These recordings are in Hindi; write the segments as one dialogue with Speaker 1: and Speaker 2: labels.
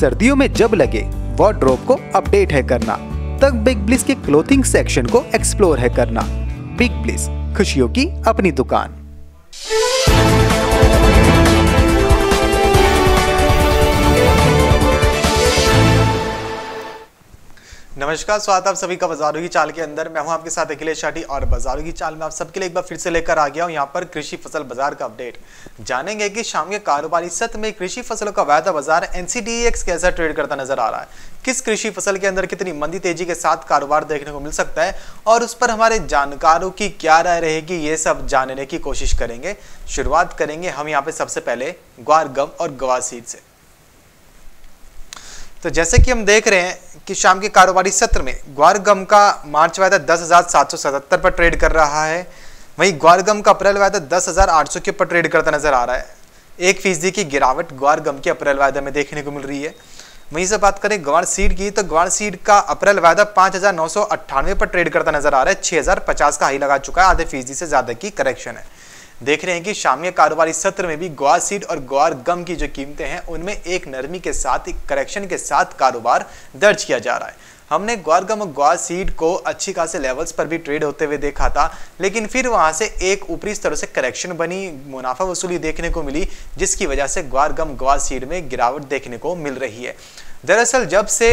Speaker 1: सर्दियों में जब लगे वार्ड्रोब को अपडेट है करना तक बिग ब्लिस के क्लोथिंग सेक्शन को एक्सप्लोर है करना बिग ब्लिस खुशियों की अपनी दुकान नमस्कार स्वागत आप सभी का बाजारों की चाल के अंदर मैं हूं आपके साथ अखिलेश शाठी और बाजारों की चाल में आप सबके लिए एक बार फिर से लेकर आ गया हूं यहां पर कृषि फसल बाजार का अपडेट जानेंगे कि शाम के कारोबारी सत्र में कृषि फसलों का वायदा बाजार एनसीडीएक्स कैसा ट्रेड करता नजर आ रहा है किस कृषि फसल के अंदर कितनी मंदी तेजी के साथ कारोबार देखने को मिल सकता है और उस पर हमारे जानकारों की क्या राय रहेगी ये सब जानने की कोशिश करेंगे शुरुआत करेंगे हम यहाँ पे सबसे पहले ग्वार गम और गवासीद से तो जैसे कि हम देख रहे हैं कि शाम के कारोबारी सत्र में ग्वार गम का मार्च वायदा दस हज़ार सात सौ सतहत्तर पर ट्रेड कर रहा है वहीं ग्वार गम का अप्रैल वायदा दस हज़ार आठ सौ के ऊपर ट्रेड करता नजर आ रहा है एक फीसदी की गिरावट ग्वार गम के अप्रैल वायदा में देखने को मिल रही है वहीं से बात करें ग्वार सीड की तो ग्वार सीड का अप्रैल वायदा पाँच हज़ार नौ सौ अट्ठानवे पर ट्रेड करता नजर आ रहा है छः हज़ार पचास का हाई लगा चुका है आधे फीसदी से ज़्यादा की करेक्शन है देख रहे हैं कि के कारोबारी सत्र में भी ग्वार सीड और ग्वार गम की जो कीमतें हैं उनमें एक नरमी के साथ एक करेक्शन के साथ कारोबार दर्ज किया जा रहा है हमने ग्वार गम और ग्वार सीड को अच्छी खासे लेवल्स पर भी ट्रेड होते हुए देखा था लेकिन फिर वहां से एक ऊपरी स्तर से करेक्शन बनी मुनाफा वसूली देखने को मिली जिसकी वजह से ग्वार गम ग्वार सीड में गिरावट देखने को मिल रही है दरअसल जब से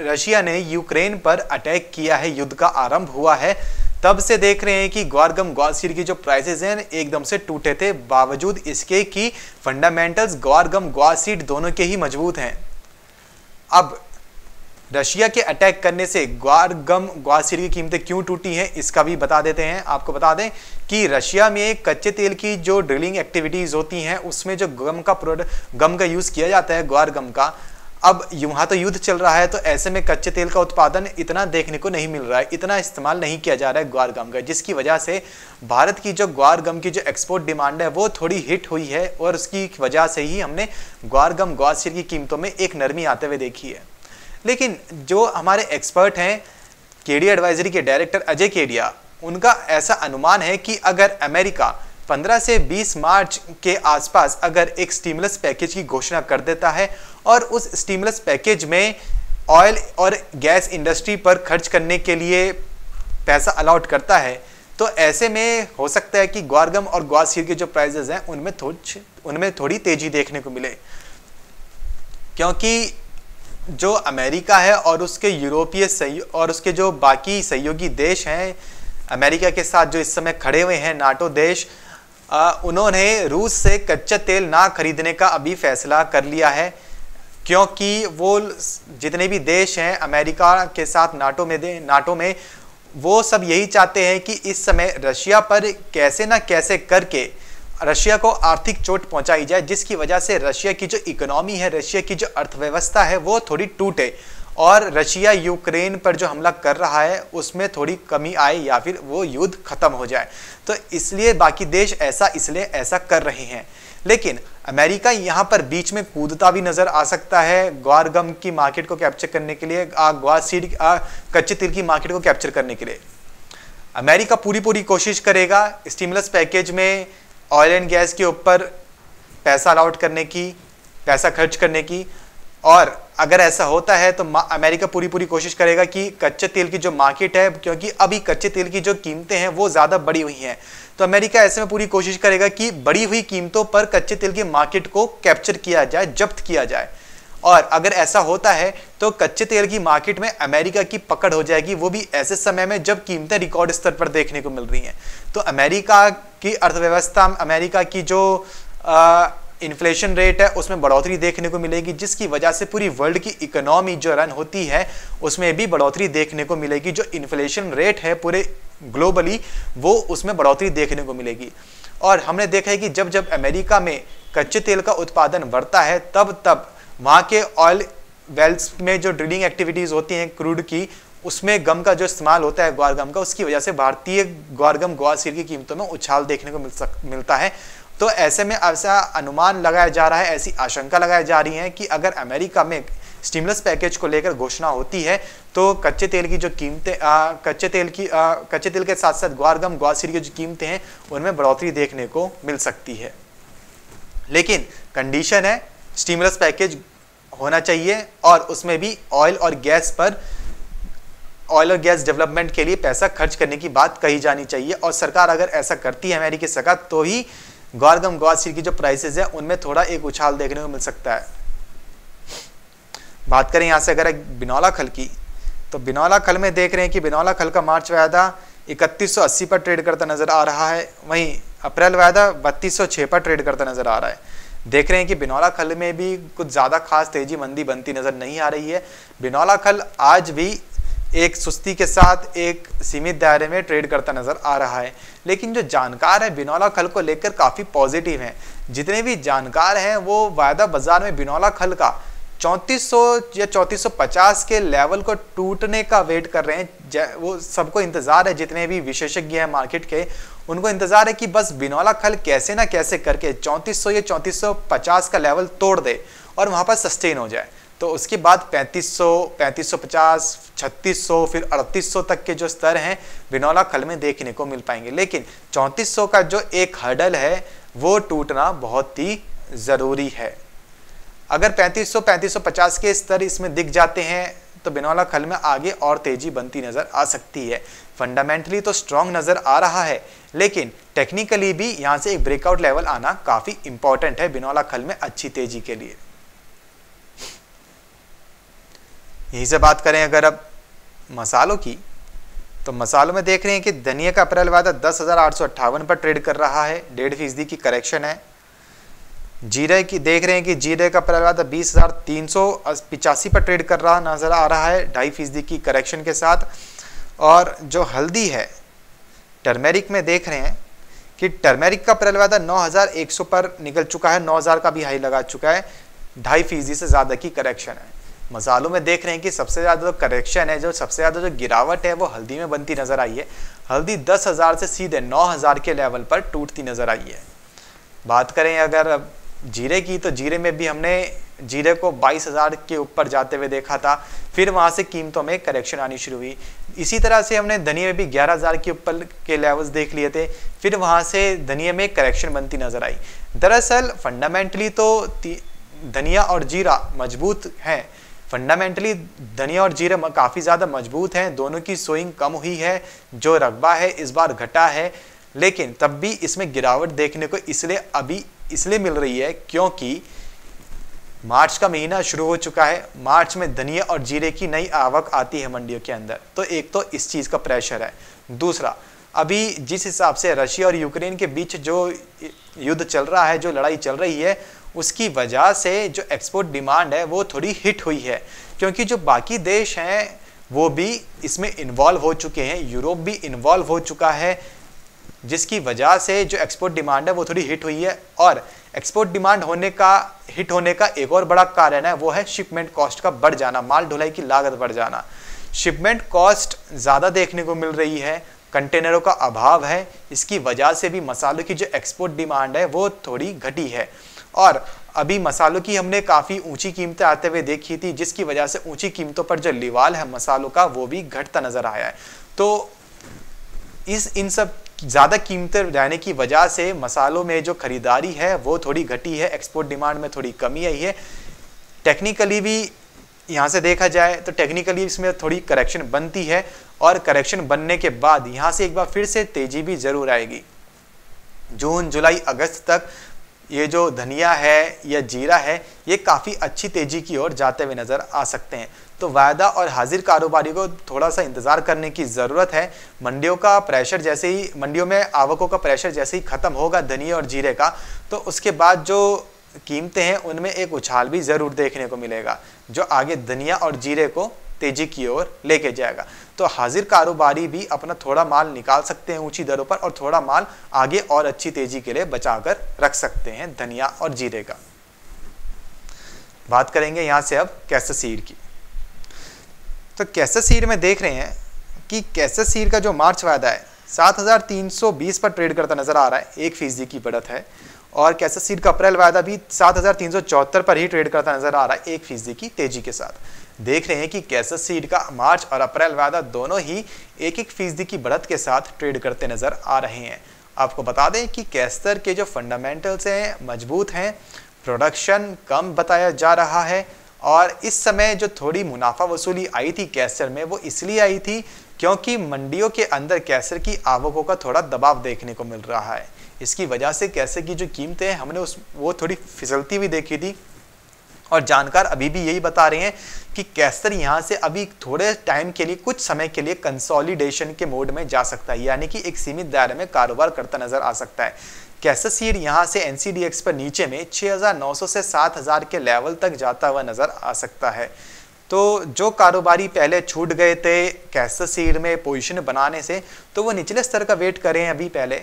Speaker 1: रशिया ने यूक्रेन पर अटैक किया है युद्ध का आरंभ हुआ है तब से देख रहे हैं कि ग्वारगम ग्वालसीर की जो प्राइसेज हैं एकदम से टूटे थे बावजूद इसके कि फंडामेंटल्स ग्वारगम ग्वासीड दोनों के ही मजबूत हैं अब रशिया के अटैक करने से ग्वारगम ग्वासीर की कीमतें क्यों टूटी हैं इसका भी बता देते हैं आपको बता दें कि रशिया में कच्चे तेल की जो ड्रिलिंग एक्टिविटीज़ होती हैं उसमें जो गम का प्रोडक्ट गम का यूज़ किया जाता है ग्वारगम का अब यहाँ तो युद्ध चल रहा है तो ऐसे में कच्चे तेल का उत्पादन इतना देखने को नहीं मिल रहा है इतना इस्तेमाल नहीं किया जा रहा है ग्वार गम का जिसकी वजह से भारत की जो ग्वार गम की जो एक्सपोर्ट डिमांड है वो थोड़ी हिट हुई है और उसकी वजह से ही हमने ग्वार गम ग्वासिर की कीमतों में एक नरमी आते हुए देखी है लेकिन जो हमारे एक्सपर्ट हैं केडिया एडवाइजरी के डायरेक्टर अजय केडिया उनका ऐसा अनुमान है कि अगर अमेरिका 15 से 20 मार्च के आसपास अगर एक स्टीमलेस पैकेज की घोषणा कर देता है और उस स्टीमलेस पैकेज में ऑयल और गैस इंडस्ट्री पर खर्च करने के लिए पैसा अलाउट करता है तो ऐसे में हो सकता है कि ग्वारगम और ग्वासीर के जो प्राइजेज हैं उनमें थोड़ी उनमें थोड़ी तेज़ी देखने को मिले क्योंकि जो अमेरिका है और उसके यूरोपीय सहयोग और उसके जो बाकी सहयोगी देश हैं अमेरिका के साथ जो इस समय खड़े हुए हैं नाटो देश उन्होंने रूस से कच्चा तेल ना खरीदने का अभी फैसला कर लिया है क्योंकि वो जितने भी देश हैं अमेरिका के साथ नाटो में दे नाटो में वो सब यही चाहते हैं कि इस समय रशिया पर कैसे ना कैसे करके रशिया को आर्थिक चोट पहुंचाई जाए जिसकी वजह से रशिया की जो इकोनॉमी है रशिया की जो अर्थव्यवस्था है वो थोड़ी टूटे और रशिया यूक्रेन पर जो हमला कर रहा है उसमें थोड़ी कमी आए या फिर वो युद्ध खत्म हो जाए तो इसलिए बाकी देश ऐसा इसलिए ऐसा कर रहे हैं लेकिन अमेरिका यहाँ पर बीच में कूदता भी नजर आ सकता है ग्वार गम की मार्केट को कैप्चर करने के लिए ग्वार सीड कच्चे तिल की मार्केट को कैप्चर करने के लिए अमेरिका पूरी पूरी कोशिश करेगा स्टिमुलस पैकेज में ऑयल एंड गैस के ऊपर पैसा अलाउट करने की पैसा खर्च करने की और अगर ऐसा होता है तो अमेरिका पूरी पूरी कोशिश करेगा कि कच्चे तेल की जो मार्केट है क्योंकि अभी कच्चे तेल की जो कीमतें हैं वो ज़्यादा बढ़ी हुई हैं तो अमेरिका ऐसे में पूरी कोशिश करेगा कि बढ़ी हुई कीमतों पर कच्चे तेल की मार्केट को कैप्चर किया जाए जब्त किया जाए और अगर ऐसा होता है तो कच्चे तेल की मार्केट में अमेरिका की पकड़ हो जाएगी वो भी ऐसे समय में जब कीमतें रिकॉर्ड स्तर पर देखने को मिल रही हैं तो अमेरिका की अर्थव्यवस्था अमेरिका की जो आ, इन्फ्लेशन रेट है उसमें बढ़ोतरी देखने को मिलेगी जिसकी वजह से पूरी वर्ल्ड की इकोनॉमी जो रन होती है उसमें भी बढ़ोतरी देखने को मिलेगी जो इन्फ्लेशन रेट है पूरे ग्लोबली वो उसमें बढ़ोतरी देखने को मिलेगी और हमने देखा है कि जब जब अमेरिका में कच्चे तेल का उत्पादन बढ़ता है तब तब वहाँ के ऑयल वेल्स में जो ड्रिलिंग एक्टिविटीज़ होती हैं क्रूड की उसमें गम का जो इस्तेमाल होता है ग्वार गम का उसकी वजह से भारतीय ग्वार गम ग्वार सिर की कीमतों में उछाल देखने को मिल सक मिलता है तो ऐसे में ऐसा अनुमान लगाया जा रहा है ऐसी आशंका लगाई जा रही है कि अगर अमेरिका में स्टिमुलस पैकेज को लेकर घोषणा होती है तो कच्चे तेल की जो कीमतें कच्चे तेल की आ, कच्चे तेल के साथ साथ ग्वारगम ग्वासिर की जो कीमतें हैं उनमें बढ़ोतरी देखने को मिल सकती है लेकिन कंडीशन है स्टिमुलस पैकेज होना चाहिए और उसमें भी ऑयल और गैस पर ऑयल और गैस डेवलपमेंट के लिए पैसा खर्च करने की बात कही जानी चाहिए और सरकार अगर ऐसा करती है अमेरिकी सरकार तो ही गौरगम गौसीर की जो प्राइसेज है उनमें थोड़ा एक उछाल देखने को मिल सकता है बात करें यहाँ से अगर बिनौला खल की तो बिनौला खल में देख रहे हैं कि बिनौला खल का मार्च वायदा 3180 पर ट्रेड करता नज़र आ रहा है वहीं अप्रैल वायदा 3206 पर ट्रेड करता नज़र आ रहा है देख रहे हैं कि बिनौला खल में भी कुछ ज़्यादा खास तेजी मंदी बनती नज़र नहीं आ रही है बिनौला खल आज भी एक सुस्ती के साथ एक सीमित दायरे में ट्रेड करता नज़र आ रहा है लेकिन जो जानकार है बिनौला खल को लेकर काफ़ी पॉजिटिव हैं जितने भी जानकार हैं वो वायदा बाजार में बिनौला खल का 3400 या 3450 के लेवल को टूटने का वेट कर रहे हैं वो सबको इंतज़ार है जितने भी विशेषज्ञ हैं मार्केट के उनको इंतज़ार है कि बस बिनौला खल कैसे ना कैसे करके 3400 या 3450 का लेवल तोड़ दे और वहाँ पर सस्टेन हो जाए तो उसके बाद 3500, 3550, 3600 फिर 3800 तक के जो स्तर हैं बिनौला खल में देखने को मिल पाएंगे लेकिन 3400 का जो एक हर्डल है वो टूटना बहुत ही ज़रूरी है अगर 3500, 3550 के स्तर इसमें दिख जाते हैं तो बिनौला खल में आगे और तेज़ी बनती नज़र आ सकती है फंडामेंटली तो स्ट्रॉन्ग नज़र आ रहा है लेकिन टेक्निकली भी यहाँ से एक ब्रेकआउट लेवल आना काफ़ी इंपॉर्टेंट है बिनौला खल में अच्छी तेज़ी के लिए यहीं से बात करें अगर अब मसालों की तो मसालों में देख रहे हैं कि धनिया का अप्रैल वादा दस हज़ार आठ सौ अट्ठावन पर ट्रेड कर रहा है डेढ़ फीसदी की करेक्शन है जीरे की देख रहे हैं कि जीरे का अप्रैल वादा बीस हज़ार तीन सौ पिचासी पर ट्रेड कर रहा नज़र आ रहा है ढाई फीसदी की करेक्शन के साथ और जो हल्दी है टर्मेरिक में देख रहे हैं कि टर्मेरिक का अप्रैल वादा नौ हज़ार एक सौ पर निकल चुका है नौ हज़ार का भी हाई लगा चुका है ढाई फीसदी से ज़्यादा की करेक्शन है मसालों में देख रहे हैं कि सबसे ज़्यादा जो करेक्शन है जो सबसे ज़्यादा जो गिरावट है वो हल्दी में बनती नज़र आई है हल्दी दस हज़ार से सीधे नौ हज़ार के लेवल पर टूटती नज़र आई है बात करें अगर जीरे की तो जीरे में भी हमने जीरे को बाईस हज़ार के ऊपर जाते हुए देखा था फिर वहाँ से कीमतों में करेक्शन आनी शुरू हुई इसी तरह से हमने धनिए में भी ग्यारह हज़ार के ऊपर के लेवल्स देख लिए थे फिर वहाँ से धनिए में करेक्शन बनती नज़र आई दरअसल फंडामेंटली तो धनिया और जीरा मजबूत हैं फंडामेंटली धनिया और जीरा काफ़ी ज़्यादा मजबूत हैं दोनों की सोइंग कम हुई है जो रकबा है इस बार घटा है लेकिन तब भी इसमें गिरावट देखने को इसलिए अभी इसलिए मिल रही है क्योंकि मार्च का महीना शुरू हो चुका है मार्च में धनिया और जीरे की नई आवक आती है मंडियों के अंदर तो एक तो इस चीज़ का प्रेशर है दूसरा अभी जिस हिसाब से रशिया और यूक्रेन के बीच जो युद्ध चल रहा है जो लड़ाई चल रही है उसकी वजह से जो एक्सपोर्ट डिमांड है वो थोड़ी हिट हुई है क्योंकि जो बाकी देश हैं वो भी इसमें इन्वॉल्व हो चुके हैं यूरोप भी इन्वॉल्व हो चुका है जिसकी वजह से जो एक्सपोर्ट डिमांड है वो थोड़ी हिट हुई है और एक्सपोर्ट डिमांड होने का हिट होने का एक और बड़ा कारण है वो है शिपमेंट कॉस्ट का बढ़ जाना माल ढुलाई की लागत बढ़ जाना शिपमेंट कॉस्ट ज़्यादा देखने को मिल रही है कंटेनरों का अभाव है इसकी वजह से भी मसालों की जो एक्सपोर्ट डिमांड है वो थोड़ी घटी है और अभी मसालों की हमने काफ़ी ऊंची कीमतें आते हुए देखी थी जिसकी वजह से ऊंची कीमतों पर जो लिवाल है मसालों का वो भी घटता नज़र आया है तो इस इन सब ज़्यादा कीमतें रहने की वजह से मसालों में जो खरीदारी है वो थोड़ी घटी है एक्सपोर्ट डिमांड में थोड़ी कमी आई है टेक्निकली भी यहाँ से देखा जाए तो टेक्निकली इसमें थोड़ी करेक्शन बनती है और करेक्शन बनने के बाद यहाँ से एक बार फिर से तेज़ी भी ज़रूर आएगी जून जुलाई अगस्त तक ये जो धनिया है या जीरा है ये काफ़ी अच्छी तेज़ी की ओर जाते हुए नज़र आ सकते हैं तो वायदा और हाजिर कारोबारी को थोड़ा सा इंतज़ार करने की ज़रूरत है मंडियों का प्रेशर जैसे ही मंडियों में आवकों का प्रेशर जैसे ही ख़त्म होगा धनिया और जीरे का तो उसके बाद जो कीमतें हैं उनमें एक उछाल भी ज़रूर देखने को मिलेगा जो आगे धनिया और जीरे को तेजी की ओर लेके जाएगा तो हाजिर कारोबारी भी अपना थोड़ा माल निकाल सकते हैं ऊंची दरों पर और थोड़ा माल आगे और अच्छी तेजी के लिए बचा कर रख सकते हैं धनिया और जीरे का बात करेंगे यहां से अब कैसे सीर की तो कैसे सीर में देख रहे हैं कि कैसे सीर का जो मार्च वायदा है 7,320 पर ट्रेड करता नजर आ रहा है एक फीसदी की बढ़त है और कैसे सीर का अप्रैल वायदा भी 7,374 पर ही ट्रेड करता नजर आ रहा है एक फीसदी की तेजी के साथ देख रहे हैं कि कैसे सीड का मार्च और अप्रैल वायदा दोनों ही एक एक फीसदी की बढ़त के साथ ट्रेड करते नज़र आ रहे हैं आपको बता दें कि कैस्तर के जो फंडामेंटल्स हैं मजबूत हैं प्रोडक्शन कम बताया जा रहा है और इस समय जो थोड़ी मुनाफा वसूली आई थी कैसर में वो इसलिए आई थी क्योंकि मंडियों के अंदर कैसर की आवकों का थोड़ा दबाव देखने को मिल रहा है इसकी वजह से कैसर की जो कीमतें हैं हमने उस वो थोड़ी फिसलती हुई देखी थी और जानकार अभी भी यही बता रहे हैं कि कैसर यहाँ से अभी थोड़े टाइम के लिए कुछ समय के लिए कंसोलिडेशन के मोड में जा सकता है यानी कि एक सीमित दायरे में कारोबार करता नजर आ सकता है कैसर सीड यहाँ से एन पर नीचे में 6,900 से 7,000 के लेवल तक जाता हुआ नज़र आ सकता है तो जो कारोबारी पहले छूट गए थे कैसर सीड में पोजीशन बनाने से तो वो निचले स्तर का वेट करें अभी पहले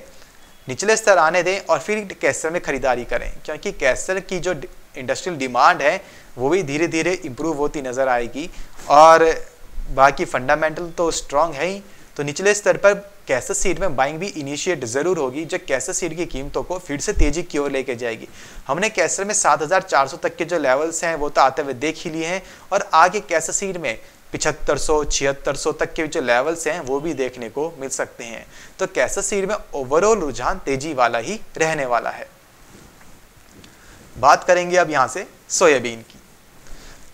Speaker 1: निचले स्तर आने दें और फिर कैसर में ख़रीदारी करें क्योंकि कैसर की जो इंडस्ट्रियल डिमांड है वो भी धीरे धीरे इम्प्रूव होती नज़र आएगी और बाकी फंडामेंटल तो स्ट्रांग है ही तो निचले स्तर पर कैसे सीड में बाइंग भी इनिशिएट जरूर होगी जो कैसे सीड की कीमतों को फिर से तेजी की ओर लेके जाएगी हमने कैसर में 7,400 तक के जो लेवल्स हैं वो तो आते हुए देख ही लिए हैं और आगे कैसे सीड में पिछहत्तर सौ छिहत्तर सौ तक के जो लेवल्स हैं वो भी देखने को मिल सकते हैं तो कैसे सीड में ओवरऑल रुझान तेजी वाला ही रहने वाला है बात करेंगे अब यहाँ से सोयाबीन की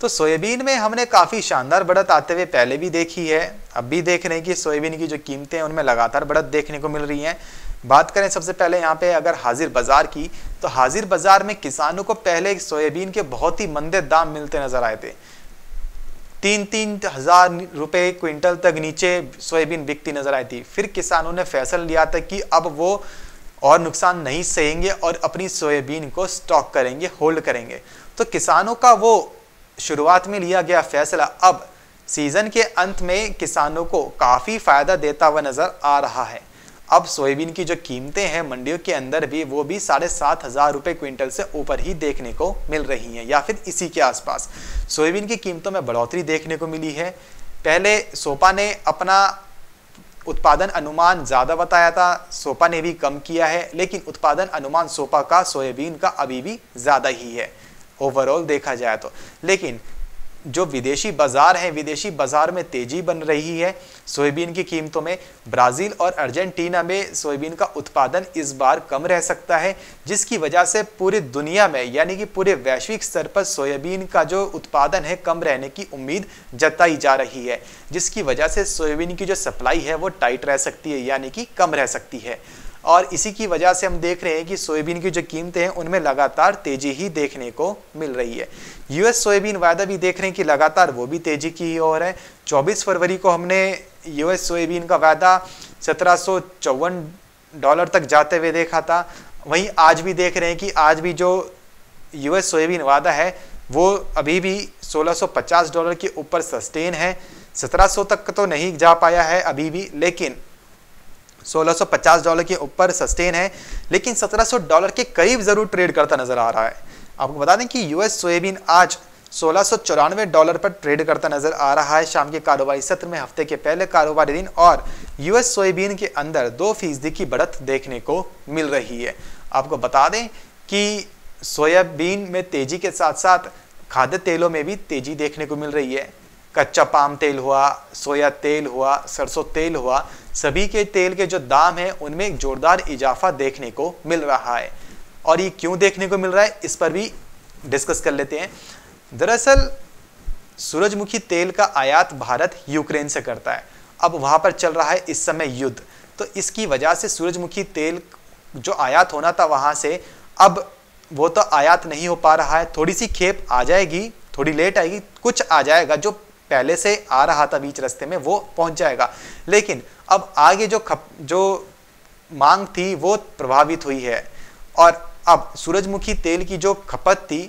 Speaker 1: तो सोयाबीन में हमने काफ़ी शानदार बढ़त आते हुए पहले भी देखी है अब भी देख रहे हैं कि सोयाबीन की जो कीमतें हैं उनमें लगातार बढ़त देखने को मिल रही हैं बात करें सबसे पहले यहाँ पे अगर हाजिर बाज़ार की तो हाजिर बाज़ार में किसानों को पहले सोयाबीन के बहुत ही मंदे दाम मिलते नज़र आए थे तीन तीन हज़ार रुपये क्विंटल तक नीचे सोयाबीन बिकती नज़र आई थी फिर किसानों ने फैसला लिया था कि अब वो और नुकसान नहीं सहेंगे और अपनी सोयाबीन को स्टॉक करेंगे होल्ड करेंगे तो किसानों का वो शुरुआत में लिया गया फैसला अब सीज़न के अंत में किसानों को काफ़ी फ़ायदा देता हुआ नज़र आ रहा है अब सोयाबीन की जो कीमतें हैं मंडियों के अंदर भी वो भी साढ़े सात हज़ार रुपये क्विंटल से ऊपर ही देखने को मिल रही हैं या फिर इसी के आसपास सोयाबीन की कीमतों में बढ़ोतरी देखने को मिली है पहले सोपा ने अपना उत्पादन अनुमान ज़्यादा बताया था सोपा ने भी कम किया है लेकिन उत्पादन अनुमान सोपा का सोयाबीन का अभी भी ज़्यादा ही है ओवरऑल देखा जाए तो लेकिन जो विदेशी बाजार हैं विदेशी बाजार में तेजी बन रही है सोयाबीन की कीमतों में ब्राज़ील और अर्जेंटीना में सोयाबीन का उत्पादन इस बार कम रह सकता है जिसकी वजह से पूरी दुनिया में यानी कि पूरे वैश्विक स्तर पर सोयाबीन का जो उत्पादन है कम रहने की उम्मीद जताई जा रही है जिसकी वजह से सोयाबीन की जो सप्लाई है वो टाइट रह सकती है यानी कि कम रह सकती है और इसी की वजह से हम देख रहे हैं कि सोयाबीन की जो कीमतें हैं उनमें लगातार तेजी ही देखने को मिल रही है यूएस सोयाबीन वायदा भी देख रहे हैं कि लगातार वो भी तेजी की ही ओर है 24 फरवरी को हमने यूएस सोयाबीन का वायदा सत्रह डॉलर तक जाते हुए देखा था वहीं आज भी देख रहे हैं कि आज भी जो यूएस सोयाबीन वायदा है वो अभी भी 1650 डॉलर के ऊपर सस्टेन है 1700 तक तो नहीं जा पाया है अभी भी लेकिन 1650 डॉलर के ऊपर सस्टेन है लेकिन 1700 डॉलर के करीब ज़रूर ट्रेड करता नज़र आ रहा है आपको बता दें कि यूएस सोयाबीन आज सोलह डॉलर पर ट्रेड करता नज़र आ रहा है शाम के कारोबारी सत्र में हफ्ते के पहले कारोबारी दिन और यूएस सोयाबीन के अंदर दो फीसदी की बढ़त देखने को मिल रही है आपको बता दें कि सोयाबीन में तेज़ी के साथ साथ खाद्य तेलों में भी तेज़ी देखने को मिल रही है कच्चा पाम तेल हुआ सोया तेल हुआ सरसों तेल हुआ सभी के तेल के जो दाम हैं उनमें एक जोरदार इजाफा देखने को मिल रहा है और ये क्यों देखने को मिल रहा है इस पर भी डिस्कस कर लेते हैं दरअसल सूरजमुखी तेल का आयात भारत यूक्रेन से करता है अब वहाँ पर चल रहा है इस समय युद्ध तो इसकी वजह से सूरजमुखी तेल जो आयात होना था वहाँ से अब वो तो आयात नहीं हो पा रहा है थोड़ी सी खेप आ जाएगी थोड़ी लेट आएगी कुछ आ जाएगा जो पहले से आ रहा था बीच रास्ते में वो पहुंच जाएगा लेकिन अब आगे जो खप जो मांग थी वो प्रभावित हुई है और अब सूरजमुखी तेल की जो खपत थी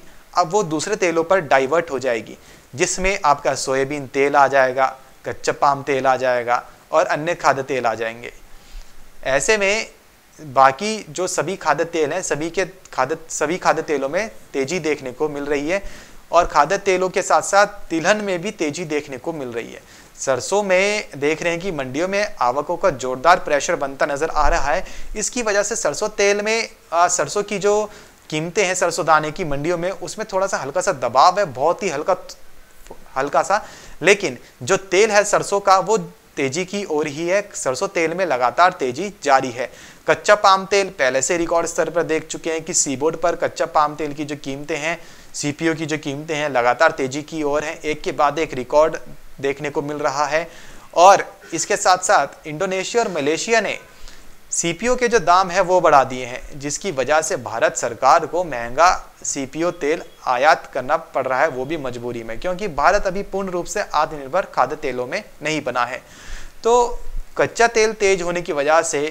Speaker 1: अब वो दूसरे तेलों पर डाइवर्ट हो जाएगी जिसमें आपका सोयाबीन तेल आ जाएगा कच्चा पाम तेल आ जाएगा और अन्य खाद्य तेल आ जाएंगे ऐसे में बाकी जो सभी खाद्य तेल हैं सभी के खाद्य सभी खाद्य तेलों में तेजी देखने को मिल रही है और खाद्य तेलों के साथ साथ तिलहन में भी तेजी देखने को मिल रही है सरसों में देख रहे हैं कि मंडियों में आवकों का जोरदार प्रेशर बनता नजर आ रहा है इसकी वजह से सरसों तेल में सरसों की जो कीमतें हैं सरसों दाने की मंडियों में उसमें थोड़ा सा हल्का सा दबाव है बहुत ही हल्का हल्का सा लेकिन जो तेल है सरसों का वो तेजी की ओर ही है सरसों तेल में लगातार तेजी जारी है कच्चा पाम तेल पहले से रिकॉर्ड स्तर पर देख चुके हैं कि सीबोर्ड पर कच्चा पाम तेल की जो कीमतें हैं सीपीयू की जो कीमतें हैं लगातार तेजी की ओर हैं एक के बाद एक रिकॉर्ड देखने को मिल रहा है और इसके साथ साथ इंडोनेशिया और मलेशिया ने सीपीओ के जो दाम है वो बढ़ा दिए हैं जिसकी वजह से भारत सरकार को महंगा सीपीओ तेल आयात करना पड़ रहा है वो भी मजबूरी में क्योंकि भारत अभी पूर्ण रूप से आत्मनिर्भर खाद्य तेलों में नहीं बना है तो कच्चा तेल तेज होने की वजह से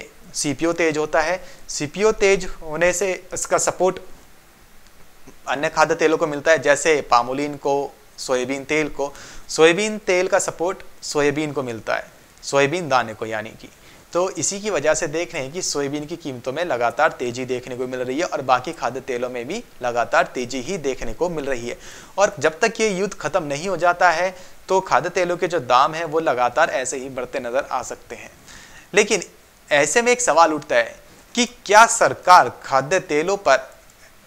Speaker 1: सीपीओ तेज होता है सीपीओ तेज होने से इसका सपोर्ट अन्य खाद्य तेलों को मिलता है जैसे पामोलिन को सोयाबीन तेल को सोयाबीन तेल का सपोर्ट सोयाबीन को मिलता है सोयाबीन दाने को यानी कि तो इसी की वजह से देख रहे हैं कि सोयाबीन की कीमतों में लगातार तेज़ी देखने को मिल रही है और बाकी खाद्य तेलों में भी लगातार तेज़ी ही देखने को मिल रही है और जब तक ये युद्ध खत्म नहीं हो जाता है तो खाद्य तेलों के जो दाम हैं वो लगातार ऐसे ही बढ़ते नज़र आ सकते हैं लेकिन ऐसे में एक सवाल उठता है कि क्या सरकार खाद्य तेलों पर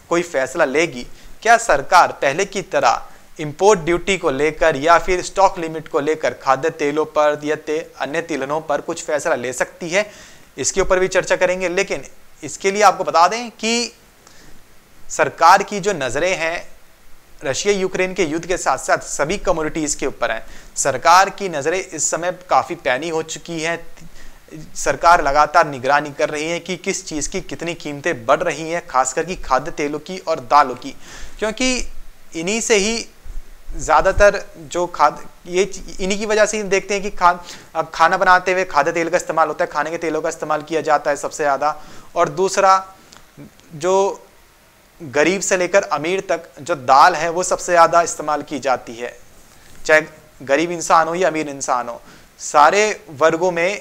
Speaker 1: कोई फैसला लेगी क्या सरकार पहले की तरह इम्पोर्ट ड्यूटी को लेकर या फिर स्टॉक लिमिट को लेकर खाद्य तेलों पर या ते, अन्य तिलनों पर कुछ फैसला ले सकती है इसके ऊपर भी चर्चा करेंगे लेकिन इसके लिए आपको बता दें कि सरकार की जो नज़रें हैं रशिया यूक्रेन के युद्ध के साथ साथ सभी कम्युनिटीज़ के ऊपर हैं सरकार की नज़रें इस समय काफ़ी पैनी हो चुकी हैं सरकार लगातार निगरानी कर रही है कि किस चीज़ की कितनी कीमतें बढ़ रही हैं खासकर कि खाद्य तेलों की और दालों की क्योंकि इन्हीं से ही ज़्यादातर जो खाद ये इन्हीं की वजह से ही देखते हैं कि खा अब खाना बनाते हुए खाद्य तेल का इस्तेमाल होता है खाने के तेलों का इस्तेमाल किया जाता है सबसे ज़्यादा और दूसरा जो गरीब से लेकर अमीर तक जो दाल है वो सबसे ज़्यादा इस्तेमाल की जाती है चाहे गरीब इंसान हो या अमीर इंसान हो सारे वर्गों में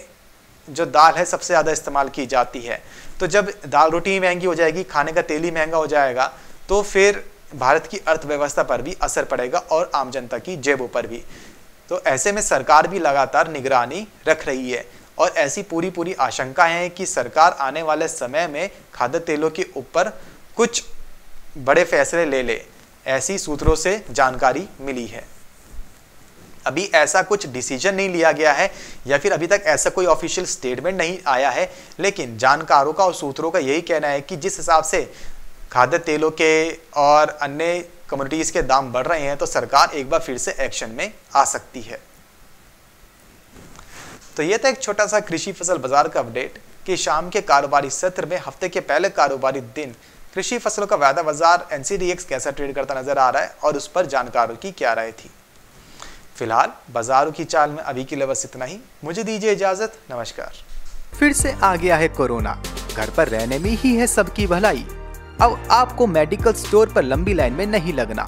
Speaker 1: जो दाल है सबसे ज़्यादा इस्तेमाल की जाती है तो जब दाल रोटी महंगी हो जाएगी खाने का तेल ही महंगा हो जाएगा तो फिर भारत की अर्थव्यवस्था पर भी असर पड़ेगा और आम जनता की जेबों पर भी तो ऐसे में सरकार भी लगातार निगरानी रख रही है और ऐसी पूरी पूरी आशंका है कि सरकार आने वाले समय में खाद्य तेलों के ऊपर कुछ बड़े फैसले ले ले ऐसी सूत्रों से जानकारी मिली है अभी ऐसा कुछ डिसीजन नहीं लिया गया है या फिर अभी तक ऐसा कोई ऑफिशियल स्टेटमेंट नहीं आया है लेकिन जानकारों का और सूत्रों का यही कहना है कि जिस हिसाब से खाद्य तेलों के और अन्य कम्युनिटीज के दाम बढ़ रहे हैं तो सरकार एक बार फिर से एक्शन में आ सकती है तो यह था एक छोटा सा कृषि फसल बाजार का अपडेट कि शाम के कारोबारी सत्र में हफ्ते के पहले कारोबारी दिन कृषि फसलों का वायदा बाजार एनसीडीएक्स कैसा ट्रेड करता नजर आ रहा है और उस पर जानकारों की क्या राय थी फिलहाल बाजारों की चाल में अभी के लिए बस इतना ही मुझे दीजिए इजाजत नमस्कार फिर से आ गया है कोरोना घर पर रहने में ही है सबकी भलाई अब आपको मेडिकल स्टोर पर लंबी लाइन में नहीं लगना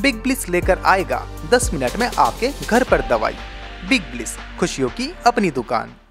Speaker 1: बिग ब्लिस लेकर आएगा दस मिनट में आपके घर पर दवाई बिग ब्लिस खुशियों की अपनी दुकान